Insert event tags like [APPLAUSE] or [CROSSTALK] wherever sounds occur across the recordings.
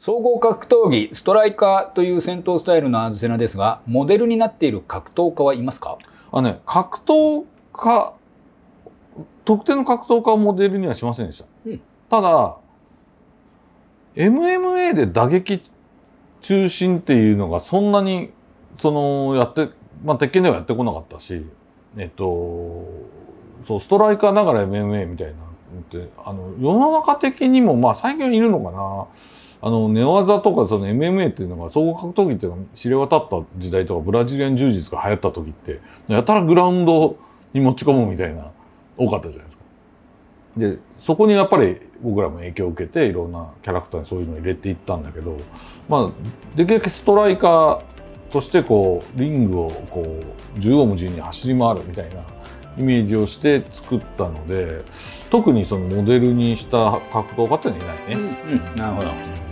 総合格闘技ストライカーという戦闘スタイルのアズセナですがモデルになっている格闘家はいますかあ、ね、格闘家特定の格闘家をモデルにはしませんでした、うん、ただ MMA で打撃中心っていうのがそんなにそのやって、まあ、鉄拳ではやってこなかったし、えっと、そうストライカーながら MMA みたいなってあの世の中的にもまあ最近いるのかなあの寝技とかその MMA っていうのが総合格闘技っていうのが知れ渡った時代とかブラジリアン柔術が流行った時ってやたらグラウンドに持ち込むみたいな多かったじゃないですか。でそこにやっぱり僕らも影響を受けていろんなキャラクターにそういうのを入れていったんだけど、まあ、できるだけストライカーとしてこうリングをこう縦横無尽に走り回るみたいなイメージをして作ったので特にそのモデルにした格闘家っていうのはいないね。うんうん、なるほど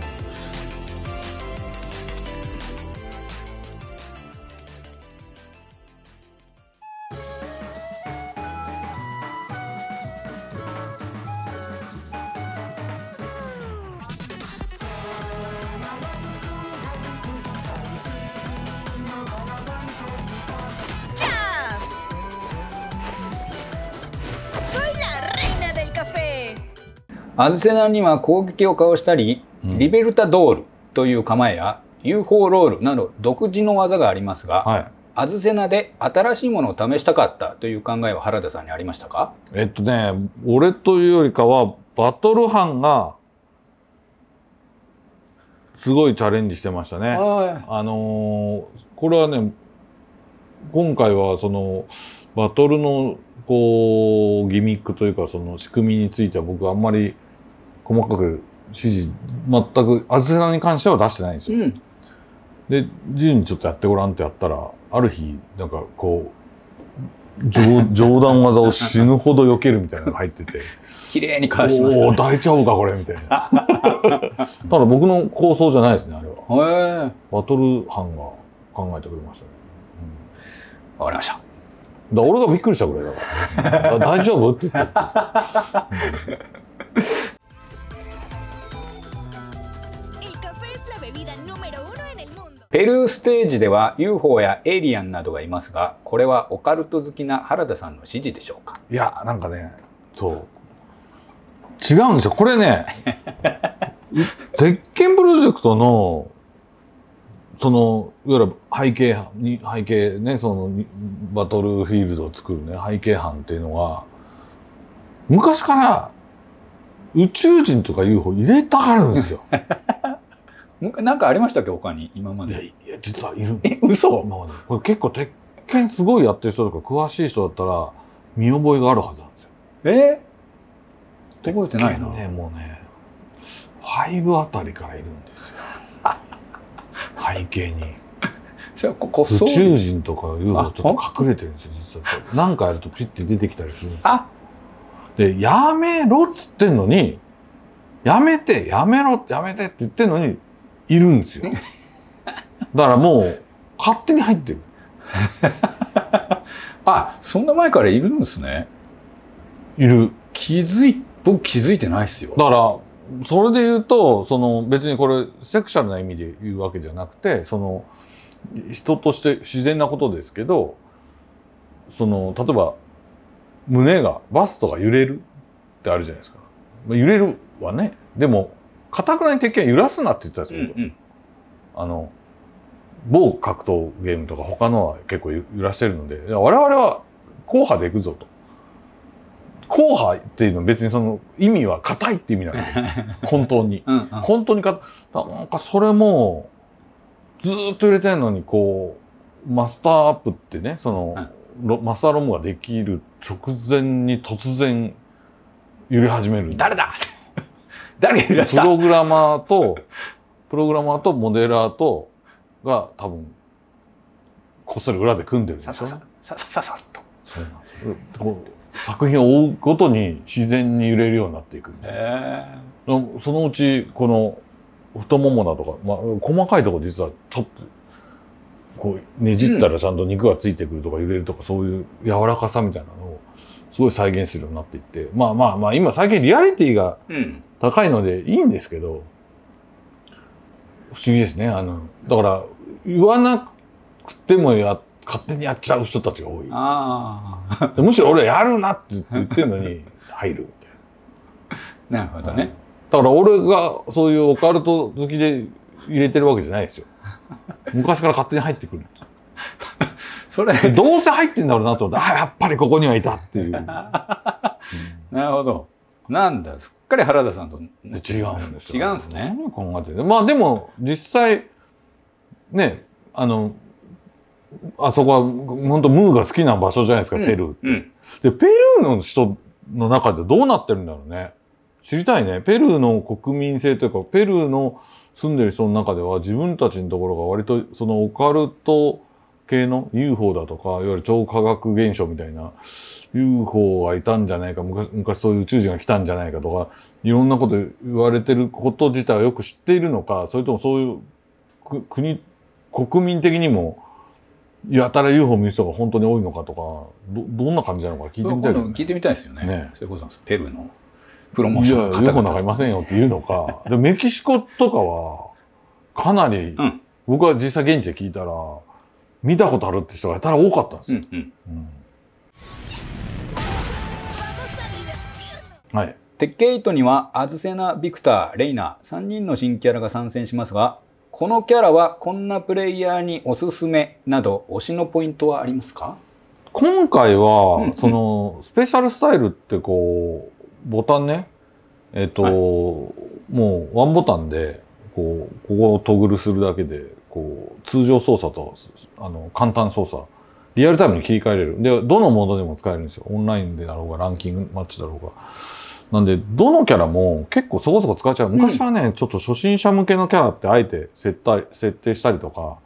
アズセナには攻撃をかわしたり、リベルタドールという構えや UFO ロールなど独自の技がありますが、はい、アズセナで新しいものを試したかったという考えは原田さんにありましたかえっとね俺というよりかはバトル班がすごいチャレンジしてましたね。はい、あのー、これはね今回はそのバトルのこうギミックというかその仕組みについては僕あんまり細かく指示、全く、あずせらに関しては出してないんですよ。うん、で、じ由にちょっとやってごらんってやったら、ある日、なんかこう、冗談 [LAUGHS] 技を死ぬほど避けるみたいなのが入ってて。[LAUGHS] 綺麗に返しました、ね。おお、大丈夫か、これ、みたいな。[LAUGHS] ただ僕の構想じゃないですね、あれは。へバトル班が考えてくれましたね。うん、かりました。だ俺がびっくりしたぐらいだから。大丈夫って言って。ペルーステージでは UFO やエイリアンなどがいますがこれはオカルト好きな原田さんの指示でしょうかいやなんかねそう違うんですよこれね [LAUGHS] 鉄拳プロジェクトのそのいわゆる背景に背景ねそのバトルフィールドを作るね背景班っていうのは昔から宇宙人とか UFO 入れたがるんですよ。[LAUGHS] なんかありましたっけ他に今までいや実はいるえ嘘今までこれ結構鉄拳すごいやってる人とか詳しい人だったら見覚えがあるはずなんですよえー、覚えてないなねもうね5あたりからいるんですよ [LAUGHS] 背景に宇宙人とかいうのちょっと隠れてるんですよ実は何かやるとピッて出てきたりするんですよでやめろっつってんのにやめてやめろやめてって言ってんのにいるんですよ。[LAUGHS] だからもう、勝手に入ってる。[LAUGHS] あ、そんな前からいるんですね。いる。気づい、僕気づいてないですよ。だから、それで言うと、その別にこれセクシャルな意味で言うわけじゃなくて、その人として自然なことですけど、その例えば胸が、バストが揺れるってあるじゃないですか。まあ、揺れるはね。でもかたくなに鉄拳揺らすなって言ってたんですよ、ど。うんうん、あの某格闘ゲームとか他のは結構揺らしてるので我々は硬派でいくぞと硬派っていうのは別にその意味は硬いって意味なんですよ [LAUGHS] 本当にうん、本当にかなんかそれもずっと揺れてんのにこうマスターアップってねその、うん、マスターロムができる直前に突然揺れ始める誰だ誰がいらしたプログラマーと、プログラマーとモデラーとが多分、こっそり裏で組んでるんでささささっと。そうなんですよ。作品を追うごとに自然に揺れるようになっていくみたいな。そのうち、この、太ももだとか、まあ、細かいとこ実はちょっと、こうねじったらちゃんと肉がついてくるとか揺れるとか、そういう柔らかさみたいなのをすごい再現するようになっていってまあまあまあ今最近リアリティが高いのでいいんですけど、不思議ですねあのだから言わなくてもや勝手にやっちゃう人たちが多いむしろ俺はやるなって言ってるのに入るみたいな [LAUGHS] なるほどね、だから俺がそういうオカルト好きで入れてるわけじゃないですよ昔から勝手に入ってくるそれどうせ入ってんだろうなと思って [LAUGHS] あやっぱりここにはいたっていう、[LAUGHS] なるほどなんだすっかり原田さんと違うんです違うんですね考えてまあでも実際ねあのあそこは本当ムーが好きな場所じゃないですか、うん、ペルーって、うん、でペルーの人の中でどうなってるんだろうね知りたいねペルーの国民性というかペルーの住んでる人の中では自分たちのところが割とそのオカルト系の UFO だとか、いわゆる超科学現象みたいな、UFO がいたんじゃないか昔、昔そういう宇宙人が来たんじゃないかとか、いろんなこと言われてること自体はよく知っているのか、それともそういう国、国民的にも、やたら UFO 見る人が本当に多いのかとか、ど、どんな感じなのか聞いてみたい、ね、聞いてみたいですよね。ねそういうことなんです。ペルーのプロモーションの方々。いや、UFO なんかいませんよって言うのか。でメキシコとかは、かなり、うん、僕は実際現地で聞いたら、見たことあるって人がやたら多かったんですよ。うんうん、はい。鉄拳8にはアズセナ、ビクター、レイナー、3人の新キャラが参戦しますがこのキャラはこんなプレイヤーにおすすめなど推しのポイントはありますか今回は、うんうん、そのスペシャルスタイルってこうボタンねえっ、と、はい、もうワンボタンでこうここをトグルするだけでこう通常操作とあの簡単操作リアルタイムに切り替えれるでどのモードでも使えるんですよオンラインでだろうがランキングマッチだろうがなんでどのキャラも結構そこそこ使えちゃう昔はね、うん、ちょっと初心者向けのキャラってあえて設定設定したりとか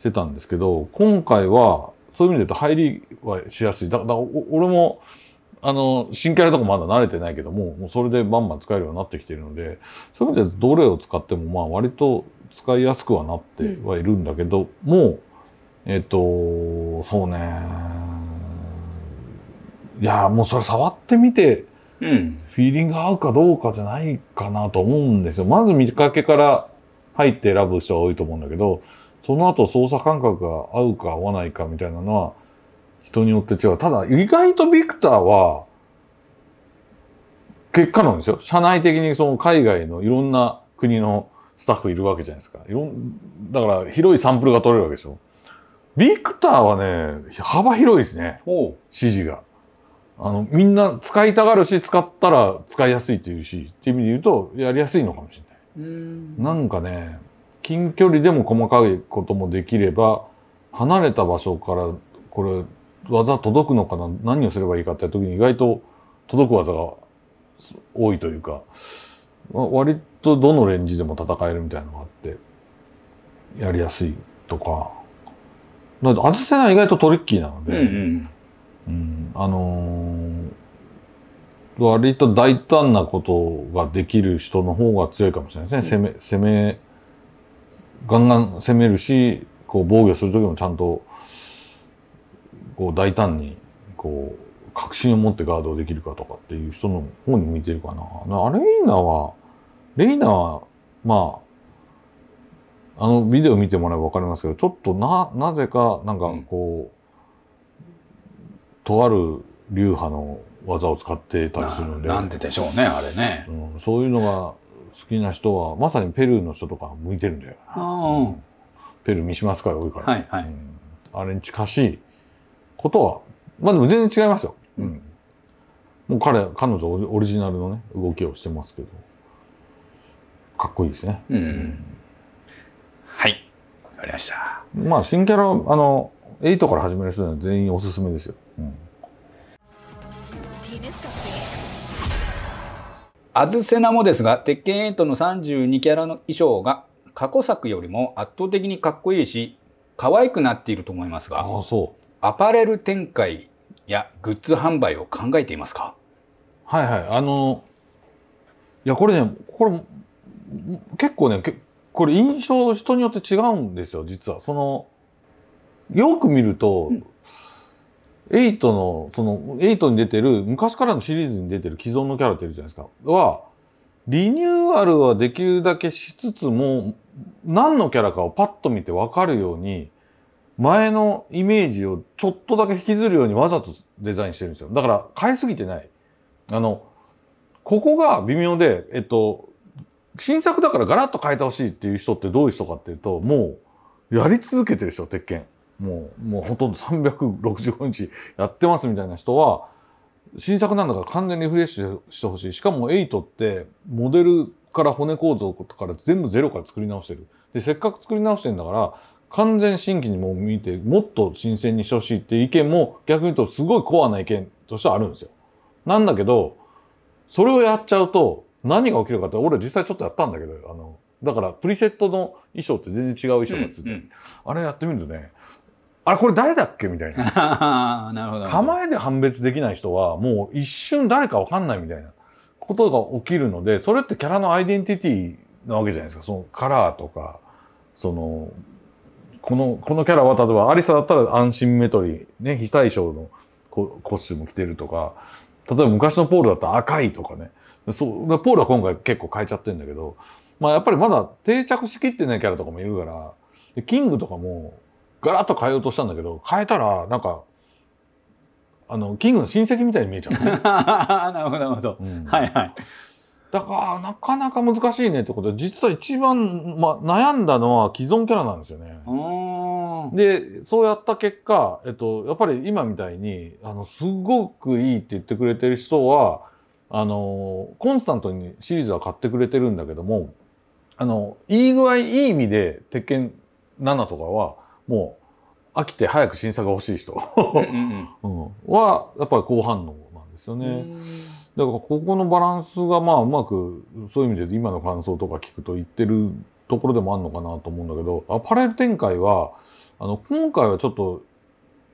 してたんですけど今回はそういう意味で言うと入りはしやすいだから俺もあの、新キャラとかまだ慣れてないけども、もうそれでバンバン使えるようになってきているので、そういう意味でどれを使っても、まあ割と使いやすくはなってはいるんだけど、うん、もうえっ、ー、とそうねいやもうそれ触ってみて、うん、フィーリング合うかどうかじゃないかなと思うんですよ。まず見かけから入って選ぶ人は多いと思うんだけどその後操作感覚が合うか合わないかみたいなのは人によって違う。ただ意外とビクターは結果なんですよ。社内的にその海外のいろんな国のスタッフいるわけじゃないですか。いろんだから広いサンプルが取れるわけでしょ。ビクターはね、幅広いですね。指示が。あの、みんな使いたがるし、使ったら使いやすいっていうし、っていう意味で言うと、やりやすいのかもしれない。んなんかね、近距離でも細かいこともできれば、離れた場所から、これ、技届くのかな何をすればいいかって時に意外と届く技が多いというか、割とどのレンジでも戦えるみたいなのがあって、やりやすいとか、なず外せない意外とトリッキーなので、うん、うんうん、あのー、割と大胆なことができる人の方が強いかもしれないですね。攻め、攻め、ガンガン攻めるし、こう防御する時もちゃんと、こう大胆に、こう、確信を持ってガードできるかとかっていう人の方に向いてるかな。あれいいなは、レイナは、まあ、あのビデオ見てもらえば分かりますけど、ちょっとな、なぜか、なんかこう、うん、とある流派の技を使ってたりするんで。なんででしょうね、あれね。うん、そういうのが好きな人は、まさにペルーの人とか向いてるんだよ。うん、ペルー三島スカイ多いから。はいはい、あれに近しいことは、まあでも全然違いますよ。うん、もう彼、彼女オリジナルのね、動きをしてますけど。かっこいいですね。うん、はい。わかりました。まあ、新キャラ、あの、8から始める人は全員おすすめですよ。うん。アズセナもですが、鉄拳8の32キャラの衣装が過去作よりも圧倒的にかっこいいし、可愛くなっていると思いますが、あそうアパレル展開やグッズ販売を考えていますかはいはい。あの、いや、これね、これ結構ねこれ印象人によって違うんですよ実はそのよく見ると、うん、エイトのそのエイトに出てる昔からのシリーズに出てる既存のキャラっているじゃないですかはリニューアルはできるだけしつつも何のキャラかをパッと見て分かるように前のイメージをちょっとだけ引きずるようにわざとデザインしてるんですよだから変えすぎてないあのここが微妙でえっと新作だからガラッと変えてほしいっていう人ってどういう人かっていうと、もう、やり続けてる人、鉄拳。もう、もうほとんど365日やってますみたいな人は、新作なんだから完全にリフレッシュしてほしい。しかも8って、モデルから骨構造から全部ゼロから作り直してる。で、せっかく作り直してんだから、完全新規にも見て、もっと新鮮にしてほしいっていう意見も、逆に言うとすごいコアな意見としてはあるんですよ。なんだけど、それをやっちゃうと、何が起きるかって俺実際ちょっとやったんだけどあのだからプリセットの衣装って全然違う衣装がついて、うんうん、あれやってみるとねあれこれ誰だっけみたいな [LAUGHS] なるほど構えで判別できない人はもう一瞬誰か分かんないみたいなことが起きるのでそれってキャラのアイデンティティなわけじゃないですかそのカラーとかそのこのこのキャラは例えばアリサだったら安心メトリー、ね、非対称のココスチューム着てるとか例えば昔のポールだったら赤いとかねそうポールは今回結構変えちゃってるんだけど、まあ、やっぱりまだ定着しきってないキャラとかもいるからキングとかもガラッと変えようとしたんだけど変えたらなんかあのキングの親戚みたいに見えちゃう [LAUGHS] なるほどなるほど、うん、はいはいだからなかなか難しいねってことで実は一番、ま、悩んだのは既存キャラなんですよね。でそうやった結果、えっと、やっぱり今みたいにあのすごくいいって言ってくれてる人はあのコンスタントにシリーズは買ってくれてるんだけどもあのいい具合いい意味で「鉄拳7」とかはもう飽きて早く審査が欲しい人うん、はやっぱり好反応なんですよね。だからここのバランスがまあうまくそういう意味で今の感想とか聞くと言ってるところでもあるのかなと思うんだけどアパレル展開はあの今回はちょっと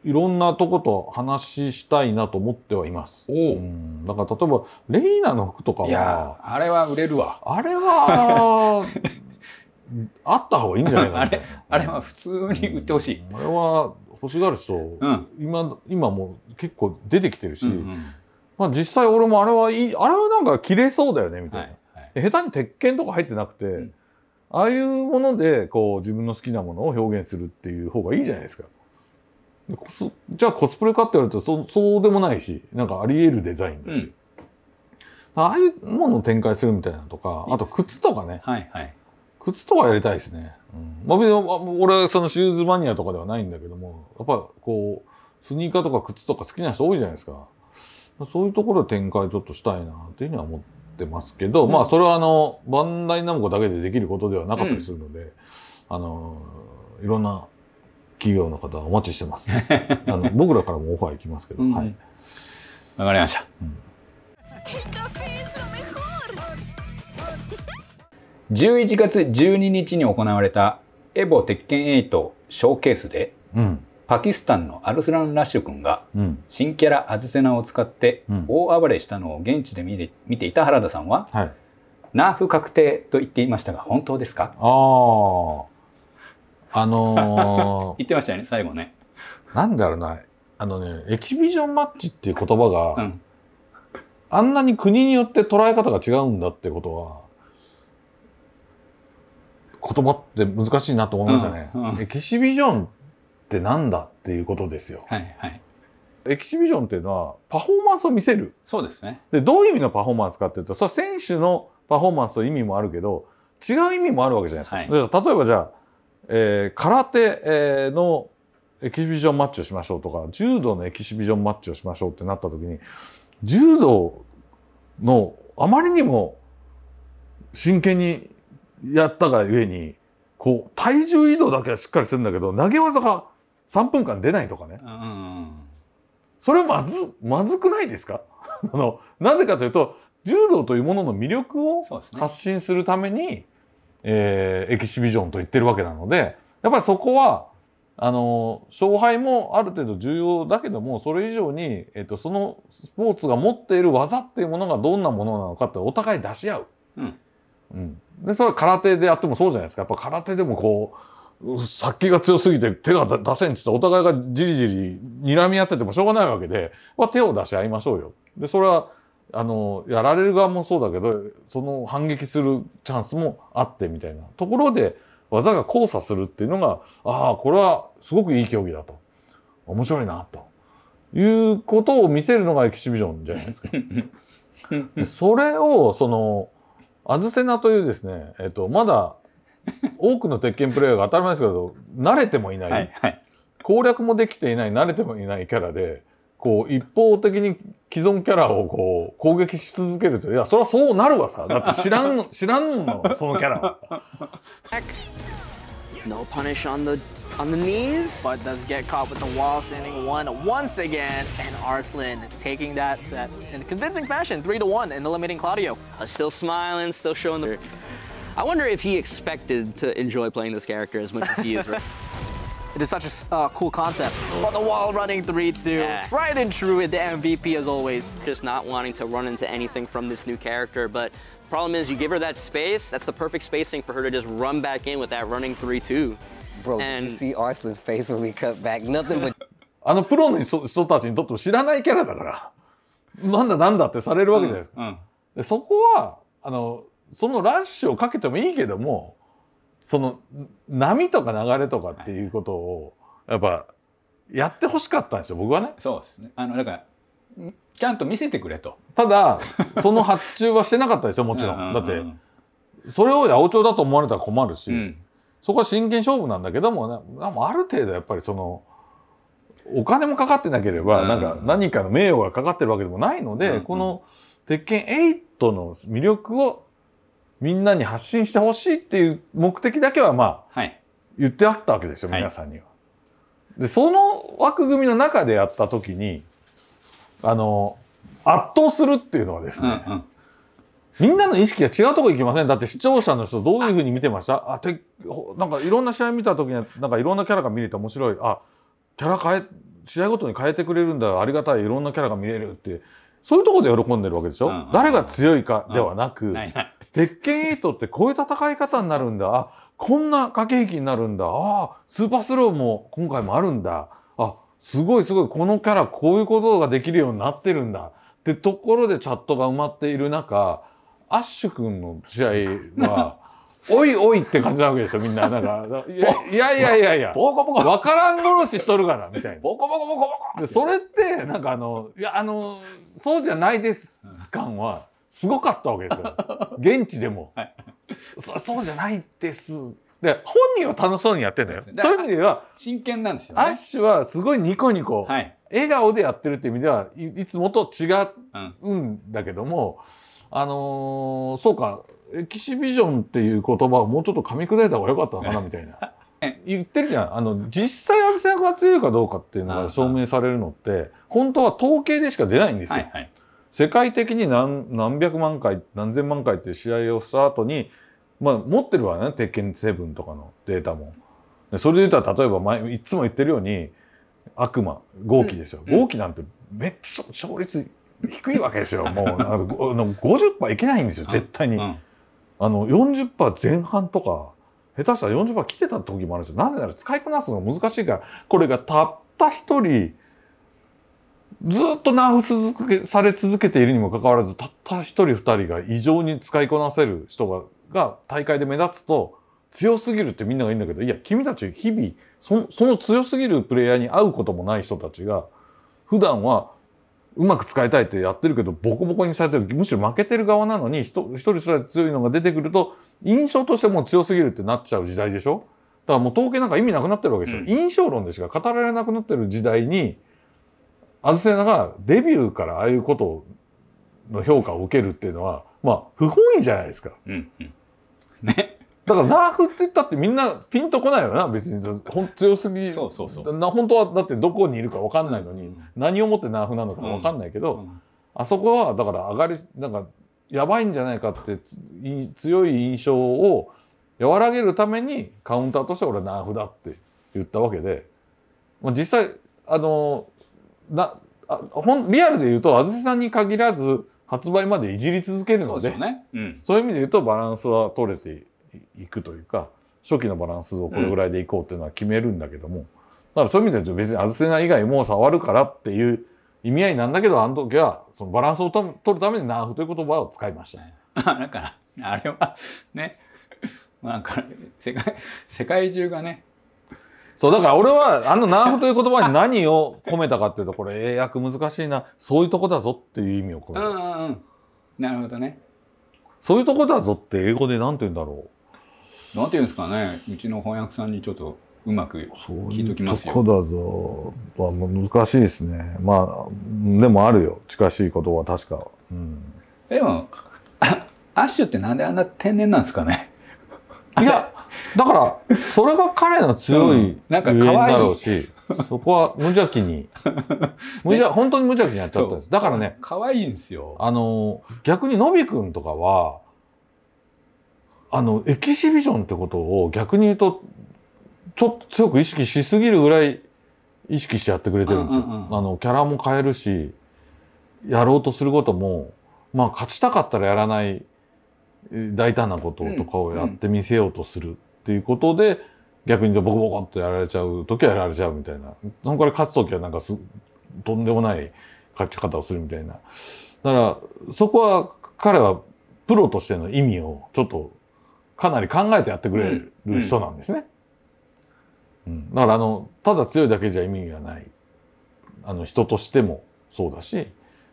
いろんなとこと話したいなと思ってはいます。おうんだから例えばレイナの服とかいやはあれは売れるわあれは [LAUGHS] あった方がいいんじゃないかな。あれは普通に売ってほしい、あれは欲しがる人、うん今今も結構出てきてるし、うんうんまあ、実際俺もあれはいいあれはなんか綺麗そうだよねみたいな、はいはい下手に鉄拳とか入ってなくて、んああいうものでこう自分の好きなものを表現するっていう方がいいじゃないですか。じゃあコスプレかって言われたらそそうでもないしなんかありえるデザインだし、うん、ああいうものを展開するみたいなとかあと靴とかね、はいはい、靴とかやりたいですね、うんまあ、俺そのシューズマニアとかではないんだけどもやっぱこうスニーカーとか靴とか好きな人多いじゃないですかそういうところで展開ちょっとしたいなっていうふうには思ってますけど、うん、まあそれはあのバンダイナムコだけでできることではなかったりするので、あのいろんな企業の方お待ちしてます [LAUGHS] あの僕らからもオファーいきますけど、うん、はい分かりました、うん、11 [LAUGHS] 月12日に行われたエボ鉄拳8ショーケースで、うん、パキスタンのアルスラン・ラッシュ君が、新キャラアズセナを使って大暴れしたのを現地で見て見ていた原田さんは、はい、ナーフ確定と言っていましたが本当ですかあああのー、[LAUGHS] 言ってましたよね、最後ね。なんだろうな、あのね、エキシビジョンマッチっていう言葉が、うん、あんなに国によって捉え方が違うんだってことは、言葉って難しいなと思いましたね。うんうん、エキシビジョンってなんだっていうことですよ。はいはい。エキシビジョンっていうのはパフォーマンスを見せる。そうですね。で、どういう意味のパフォーマンスかっていうと、それ選手のパフォーマンスと意味もあるけど、違う意味もあるわけじゃないですか。はい、例えばじゃあ、えー、空手のエキシビジョンマッチをしましょうとか柔道のエキシビジョンマッチをしましょうってなった時に柔道のあまりにも真剣にやったがゆえにこう体重移動だけはしっかりするんだけど投げ技が3分間出ないとかね、うん、それはまずまずくないですか [LAUGHS] あのなぜかというと柔道というものの魅力を発信するために、えー、エキシビジョンと言ってるわけなので、やっぱりそこは、あの、勝敗もある程度重要だけども、それ以上に、えっと、そのスポーツが持っている技っていうものがどんなものなのかってお互い出し合う。うん。うん、で、それは空手でやってもそうじゃないですか。やっぱ空手でもこう、殺気が強すぎて手が出せんってお互いがじりじり睨み合っててもしょうがないわけで、まあ、手を出し合いましょうよ。で、それはあのやられる側もそうだけどその反撃するチャンスもあってみたいなところで技が交差するっていうのがああこれはすごくいい競技だと面白いなということを見せるのがエキシビジョンじゃないですか。[LAUGHS] それをそのアズセナというですね、えっと、まだ多くの鉄拳プレイヤーが当たり前ですけど慣れてもいない、はいはい、攻略もできていない慣れてもいないキャラでこう一方的に既存キャラをこう攻撃し続けるといやそりゃそうなるわさだって知らん知らんのそのキャラ No punish on the on the knees, but does get caught with the wall standing one once again, and Arslan taking that set in convincing fashion, three to one, and eliminating Claudio. Uh, still smiling, still showing the. I wonder if he expected to enjoy playing this character as much as he is. Right? It is such a uh, cool concept. On the wall running 3-2, yeah. tried and true with the MVP as always. Just not wanting to run into anything from this new character, but problem is you give her that space, that's the perfect spacing for her to just run back in with that running 3-2. Bro, and... you see Arslan's face when we cut back, nothing but... [LAUGHS] あのプロの人たちにとっても知らないキャラだから、なんだなんだってされるわけじゃないですか。うんうん、でそこは、あの、そのラッシュをかけてもいいけども、その波とか流れとかっていうことをやっぱやってほしかったんですよ僕はね。そうですねあのだからちゃんと見せてくれと。ただその発注はしてなかったですよもちろん。だってそれを八百長だと思われたら困るし、うん、そこは真剣勝負なんだけども、ね、ある程度やっぱりそのお金もかかってなければ、なんか何かの名誉がかかってるわけでもないので、この鉄拳8の魅力をみんなに発信してほしいっていう目的だけはまあ、はい、言ってあったわけですよ、皆さんには。はい、で、その枠組みの中でやった時に、あの、圧倒するっていうのはですね、うんうん、みんなの意識が違うとこ行きませんだって視聴者の人どういうふうに見てましたあて、なんかいろんな試合見た時になんかいろんなキャラが見れて面白い。あ、キャラ変え、試合ごとに変えてくれるんだ。ありがたい。いろんなキャラが見れるって。そういうとこで喜んでるわけでしょ、うんうん、誰が強いかではなく、うんうんいい鉄拳8ってこういう戦い方になるんだ。あ、こんな駆け引きになるんだ。あ、スーパースローも今回もあるんだ。あ、すごいすごい、このキャラこういうことができるようになってるんだ。ってところでチャットが埋まっている中、アッシュ君の試合は、[LAUGHS] おいおいって感じなわけですよ、みんな。なんか、いやいやいやいや、ボコボコ。わからん殺ししとるから、みたいな。ボコボコボコボコで、それって、なんかあの、いや、あの、そうじゃないです、感は、すごかったわけですよ [LAUGHS] 現地でも、はい、そそうじゃないですで本人は楽しそうにやってんだよそういう意味では真剣なんですよ、ね、アッシュはすごいニコニコ、はい、笑顔でやってるっていう意味ではいつもと違うんだけども、うん、あのー、そうかエキシビジョンっていう言葉をもうちょっと噛み砕いた方が良かったのかなみたいな。[LAUGHS] 言ってるじゃんあの実際アルセナが強いかどうかっていうのが証明されるのって本当は統計でしか出ないんですよ。はいはい世界的に何何百万回何千万回っていう試合をした後に、まあ、持ってるわね鉄拳7とかのデータも。でそれで言ったら例えば前いつも言ってるように悪魔豪気ですよ、うん、豪気なんてめっちゃ勝率低いわけですよ [LAUGHS] もうなんか50%いけないんですよ絶対に。うん、あの40%前半とか下手したら40%ーってた時もあるんですよなぜなら使いこなすのが難しいからこれがたった一人ずっとナーフ続けされ続けているにもかかわらずたった一人二人が異常に使いこなせる人がが大会で目立つと強すぎるってみんなが言うんだけどいや君たち日々そ [LAUGHS] その強すぎるプレイヤーに会うこともない人たちが普段はうまく使いたいってやってるけどボコボコにされてるむしろ負けてる側なのに [LAUGHS] 一人すら強いのが出てくると印象としてもう強すぎるってなっちゃう時代でしょだからもう統計なんか意味なくなってるわけでしょ、うん、印象論でしか語られなくなってる時代にあずせながデビューからああいうことの評価を受けるっていうのは、まあ、不本意じゃないですか。うんうん、ね。だから、ナーフって言ったってみんなピンとこないよな、別に。ほん強すぎ。そうそうそう。な本当はだってどこにいるか分かんないのに、うん、何をもってナーフなのか分かんないけど、うん、あそこはだから上がり、なんか、やばいんじゃないかって強い印象を和らげるためにカウンターとして俺はナーフだって言ったわけで、まあ、実際、あの、だあほんリアルで言うとあずさんに限らず発売までいじり続けるのでそうで、ねうん、そういう意味で言うとバランスは取れていくというか初期のバランスをこれぐらいでいこうっていうのは決めるんだけども、うん、だからそういう意味で言うと別にあずせな以外もう触るからっていう意味合いなんだけどあの時はそのバランスを取るためにナーフという言葉を使いました、ね。だ [LAUGHS] からあれはねなんか世界世界中がねそう、だから俺は、あの、ナーフという言葉に何を込めたかっていうと、これ英訳難しいな、そういうとこだぞっていう意味を込めた。うんうんうん。なるほどね。そういうとこだぞって英語で何て言うんだろう。なんて言うんですかね。うちの翻訳さんにちょっとうまく聞いときますよ。そういうとこだぞは難しいですね。まあ、でもあるよ。近しいことは確か。うん、でも、アッシュってなんであんな天然なんですかね。いや、だから、それが彼の強い、なんか可愛いだろうし、そこは無邪気に、[LAUGHS] 無邪、本当に無邪気にやっちゃったんです。だからね、可愛いんですよ。あの、逆にのびくんとかは、あの、エキシビジョンってことを逆に言うと、ちょっと強く意識しすぎるぐらい意識してやってくれてるんですよ。うんうんうん、あの、キャラも変えるし、やろうとすることも、まあ、勝ちたかったらやらない大胆なこととかをやってみせようとするっていうことで、逆にボコボコっとやられちゃう時はやられちゃうみたいな。そのから勝つ時はなんかす、とんでもない勝ち方をするみたいな。だから、そこは彼はプロとしての意味をちょっとかなり考えてやってくれる人なんですね。うん、うんうん、だからあの、ただ強いだけじゃ意味がない。あの、人としてもそうだし、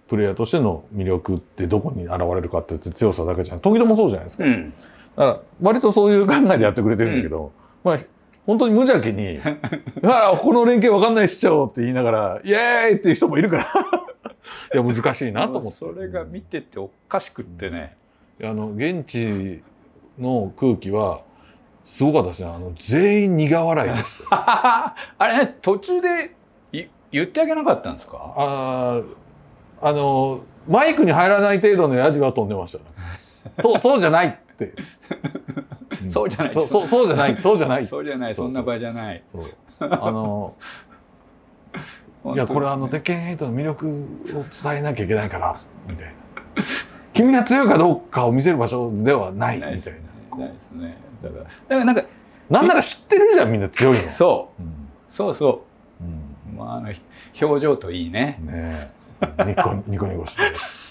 プレイヤーとしての魅力ってどこに現れるかって強さだけじゃない。時でもそうじゃないですか。うんだから割とそういう考えでやってくれてるんだけど、うん、まあ本当に無邪気に「[LAUGHS] あらこの連携わかんないしちゃおう」って言いながら「イエーイ!」っていう人もいるから [LAUGHS] いや難しいなと思ってそれが見てておかしくってね、うん、あの現地の空気はすごかったですねあの全員苦笑いです [LAUGHS] あれ、ね、途中で言ってあげなかったんですかああのマイクに入らない程度のやじは飛んでましたそうそうじゃないって、[LAUGHS] そうじゃないそうそうじゃないそうじゃないそうじゃないそんな場じゃないそう [LAUGHS] あのいやこれあの鉄拳ヘイトの魅力を伝えなきゃいけないからみたいな君が強いかどうかを見せる場所ではないみたいなないですねだからだからなんかなんなら知ってるじゃんみんな強いのそう、うん、そうそう、うん、まああの表情といいねねニコニコニコして。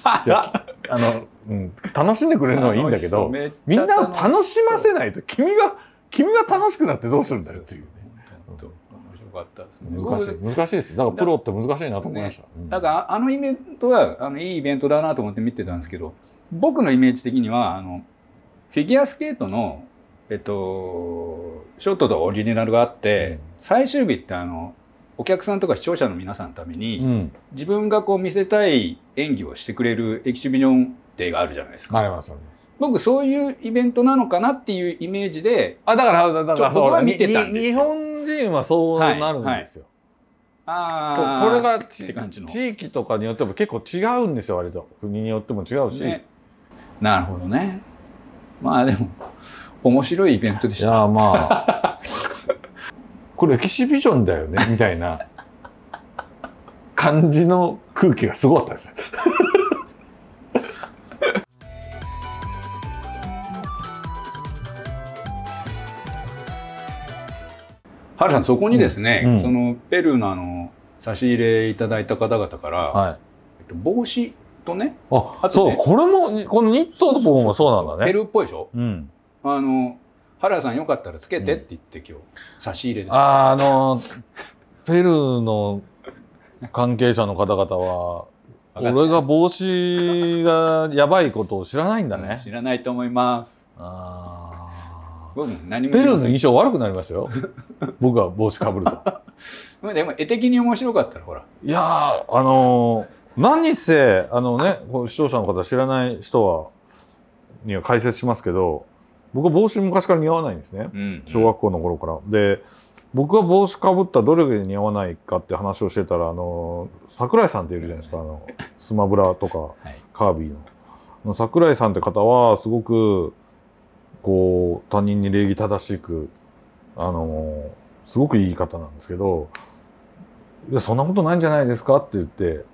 あの、うん、楽しんでくれるのはいいんだけどみんなを楽しませないと君が君が楽しくなってどうするんだよっていう。かったですね。難しい難しいです。だからプロって難しいなと思いました。だだからあのイベントはあのいいイベントだなと思って見てたんですけど、僕のイメージ的にはあのフィギュアスケートのえっとショットとオリジナルがあって、うん、最終日ってあのお客さんとか視聴者の皆さんのために、うん、自分がこう見せたい演技をしてくれるエキシビジョンデーがあるじゃないですか。あります僕そういうイベントなのかなっていうイメージであだからだから僕は見てたんですよ日本人はそうなるんですよ。はいはい、あこれが地域とかによっても結構違うんですよ割と国によっても違うし、ね、なるほどねまあでも面白いイベントでしたいやまあ [LAUGHS] これエキシビジョンだよね [LAUGHS] みたいな感じの空気がすごかったです。は [LAUGHS] るさんそこにですね、うんうん、そのペルーのあの差し入れいただいた方々から、はい、えっと、帽子とねあねそうこれもこのニットの部分もそうなんだねペルーっぽいでしょ、うん、あの原田さんよかったらつけてって言って今日差し入れです。ああのペルーの関係者の方々は俺が帽子がやばいことを知らないんだね。知らないと思います。ああ。ペルーの印象悪くなりましたよ [LAUGHS] 僕は帽子かぶると [LAUGHS] でも絵的に面白かったらほらいやあのー、何せあのね視聴者の方知らない人はには解説しますけど僕は帽子昔から似合わないんですね、うんうん、小学校の頃からで僕が帽子かぶったどれが似合わないかって話をしてたらあの桜井さんっているじゃないですかあの [LAUGHS] スマブラとか、はい、カービィの桜井さんって方はすごくこう他人に礼儀正しくあのすごくいい方なんですけど「いやそんなことないんじゃないですか?」って言って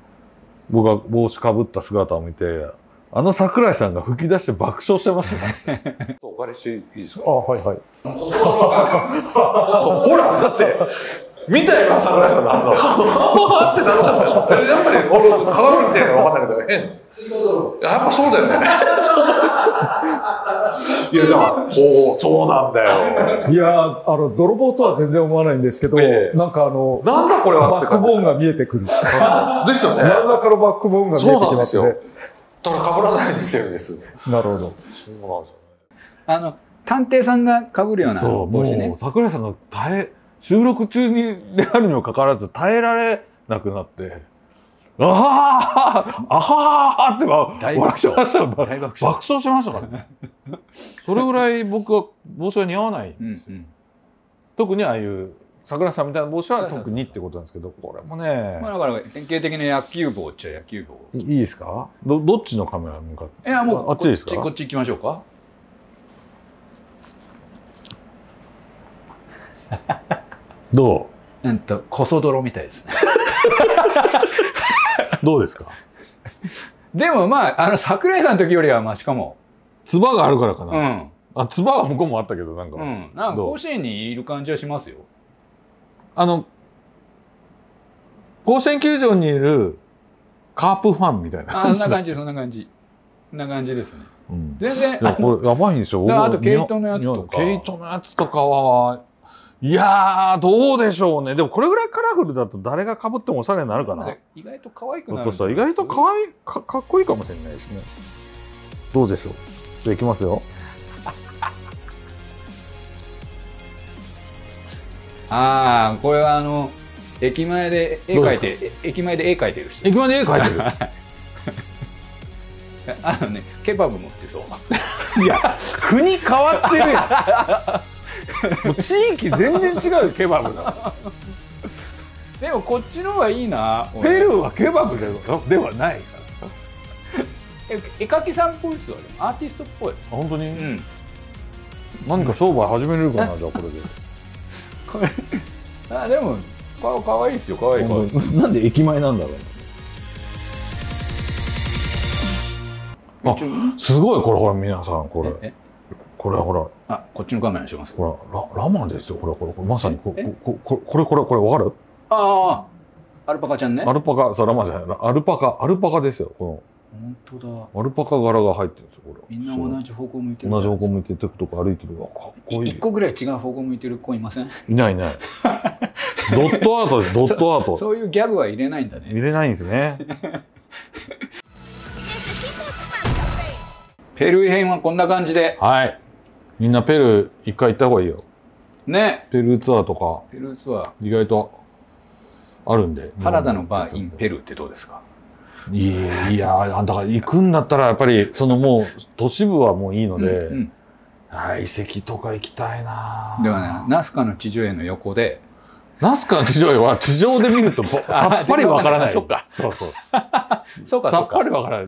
僕が帽子かぶった姿を見てあの桜井さんが吹き出して爆笑してましたね。[LAUGHS] お借りしていいですかあ、はいはい。[LAUGHS] ほら、だって、見たよ、桜井さんのあの。ってなっちゃったでしょ。やっぱり、俺、鏡みたいなの分かんないけど、変。やっぱそうだよね。[LAUGHS] いや、だから、おそうなんだよ。いや、あの、泥棒とは全然思わないんですけど、なんかあの、なんだこれはバックボーンが見えてくる。ですよね。真ん中のバックボーンが見えてきますね。だから被らないようにしてるんです。なるほど。そうなんですよね。あの、探偵さんが被るような帽子ね。桜井さんが耐え、収録中にであるにもかかわらず耐えられなくなって、あははあははって笑っました爆笑。爆笑しましたからね。それぐらい僕は帽子が似合わないんですよ。うんうん、特にああいう桜さんみたいな帽子は特にってことなんですけどこれもねまあだから典型的な野球帽っちゃ野球帽いいですかどどっちのカメラに向かっていやもうあっちですかこっち行きましょうかどうえっとこそ泥みたいですねどうですかでもまああの桜井さんの時よりはまあしかもつばがあるからかな、うん、あつばは向こうもあったけどなんか、うん、なんか甲子園にいる感じはしますよあの、甲子園球場にいるカープファンみたいなあそんな感じ、そんな感じ。な感じですね。うん、全然。これやばいんでしょだあと毛糸のやつとか。毛糸のやつとかは、いやどうでしょうね。でもこれぐらいカラフルだと誰が被ってもおしゃれになるかな。意外と可愛くなるな。意外と可愛いか、かっこいいかもしれないですね。どうでしょう。じゃあいきますよ。ああこれはあの駅前で絵描いて駅前で絵描いてる人駅前で絵描いてる [LAUGHS] あのねケバブ持ってそう [LAUGHS] いや国変わってるよ [LAUGHS] もう地域全然違うケバブだでもこっちの方がいいなペルーはケバブでではないから絵描きさんっぽいっすね、アーティストっぽいあ、本当に、うん、何か商売始めれるかなじゃあこれで。こ [LAUGHS] れあでも顔可愛いですよ可愛い可愛いなんで駅前なんだろうあすごいこれほら皆さんこれこれほらあこっちのカメラにしますほらララマンですよほらこれこれまさにここここれこれこれわかるああアルパカちゃんねアルパカそうラマンじゃないアルパカアルパカですよこの本当だアルパカ柄が入ってるんですよこれみんな同じ方向向いてる同じ方向向いててクとか歩いてるわかっこいい1個ぐらい違う方向向いてる子いませんいないいないドットアートですドットアート [LAUGHS] そういうギャグは入れないんだね入れないんですね [LAUGHS] ペルー編はこんな感じではいみんなペルー一回行った方がいいよねペルーツアーとかペルーツアー意外とあるんで原田のバーインペルーってどうですかいやだから行くんだったらやっぱりそのもう都市部はもういいので、うんうん、遺跡とか行きたいなではねナスカの地上絵の横でナスカの地上絵は地上で見るとさっぱりわからないそうかそうそうそうかさっぱりわからない